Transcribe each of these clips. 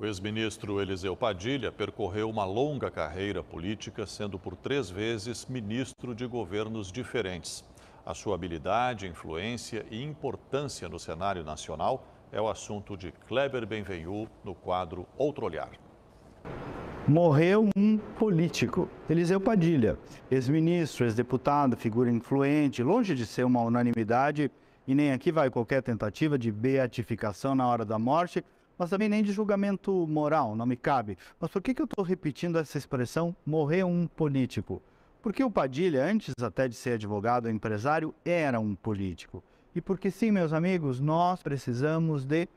O ex-ministro Eliseu Padilha percorreu uma longa carreira política, sendo por três vezes ministro de governos diferentes. A sua habilidade, influência e importância no cenário nacional é o assunto de Kleber Benvenu no quadro Outro Olhar. Morreu um político, Eliseu Padilha, ex-ministro, ex-deputado, figura influente, longe de ser uma unanimidade, e nem aqui vai qualquer tentativa de beatificação na hora da morte, mas também nem de julgamento moral, não me cabe. Mas por que, que eu estou repetindo essa expressão morrer um político? Porque o Padilha, antes até de ser advogado empresário, era um político. E porque sim, meus amigos, nós precisamos de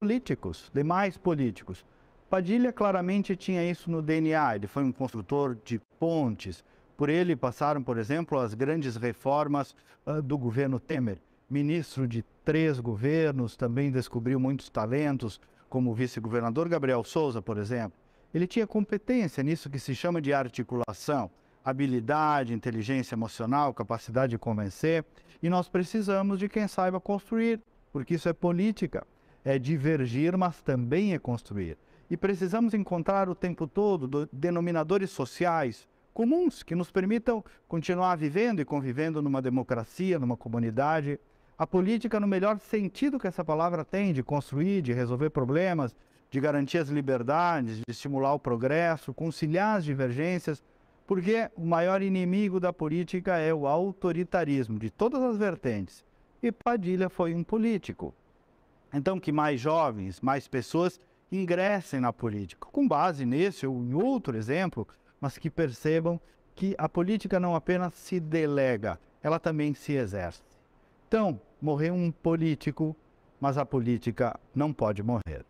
políticos, de mais políticos. Padilha claramente tinha isso no DNA, ele foi um construtor de pontes. Por ele passaram, por exemplo, as grandes reformas uh, do governo Temer. Ministro de três governos, também descobriu muitos talentos, como o vice-governador Gabriel Souza, por exemplo, ele tinha competência nisso que se chama de articulação, habilidade, inteligência emocional, capacidade de convencer, e nós precisamos de quem saiba construir, porque isso é política, é divergir, mas também é construir. E precisamos encontrar o tempo todo denominadores sociais comuns que nos permitam continuar vivendo e convivendo numa democracia, numa comunidade a política, no melhor sentido que essa palavra tem, de construir, de resolver problemas, de garantir as liberdades, de estimular o progresso, conciliar as divergências, porque o maior inimigo da política é o autoritarismo, de todas as vertentes. E Padilha foi um político. Então, que mais jovens, mais pessoas ingressem na política, com base nesse ou em outro exemplo, mas que percebam que a política não apenas se delega, ela também se exerce. Então, Morreu um político, mas a política não pode morrer.